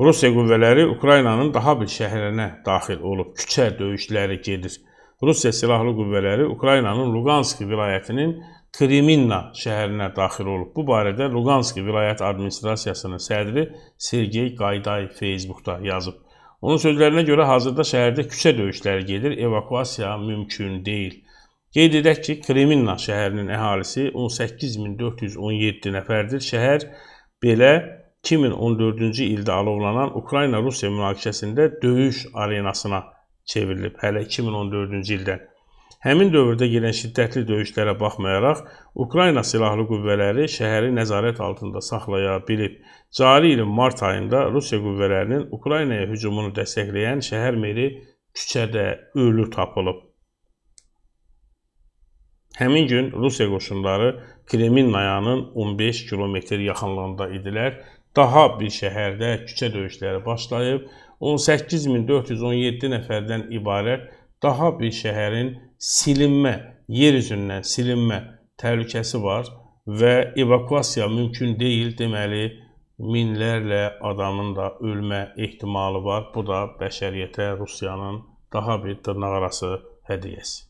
Rusiya qüvvələri Ukraynanın daha bir şəhərinə daxil olub. Küçə döyüşləri gedir. Rusiya silahlı qüvvələri Ukraynanın Luqansk vilayətinin Kriminna şəhərinə daxil olub. Bu barədə Luqansk vilayət administrasiyasının sədri Sergey Qayday Facebookda yazıb. Onun sözlərinə görə hazırda şəhərdə küçə döyüşləri gedir, evakuasiya mümkün deyil. Qeyd edək ki, Kriminna şəhərinin əhalisi 18417 nəfərdir. Şəhər belə 2014-cü ildə alovlanan Ukrayna-Rusiya münaqişəsində döyüş arenasına çevrilib hələ 2014-cü ildən. Həmin dövrdə gedən şiddətli döyüşlərə baxmayaraq Ukrayna silahlı qüvvələri şəhəri nəzarət altında saxlaya bilib. Cari ilin mart ayında Rusiya qüvvələrinin Ukraynaya hücumunu dəstəkləyən şəhər meri küçədə ölü tapılıb. Həmin gün Rusiya qoşunları Kremin Nayanın 15 kilometr yaxınlığında idilər daha bir şəhərdə küçə döyüşləri başlayıb, 18417 nəfərdən ibarət daha bir şəhərin silinmə, yer üzündən silinmə təhlükəsi var və evakuasiya mümkün deyil, deməli minlərlə adamın da ölmə ehtimalı var. Bu da bəşəriyyətə Rusiyanın daha bir dırnaqarası hədiyyəsi.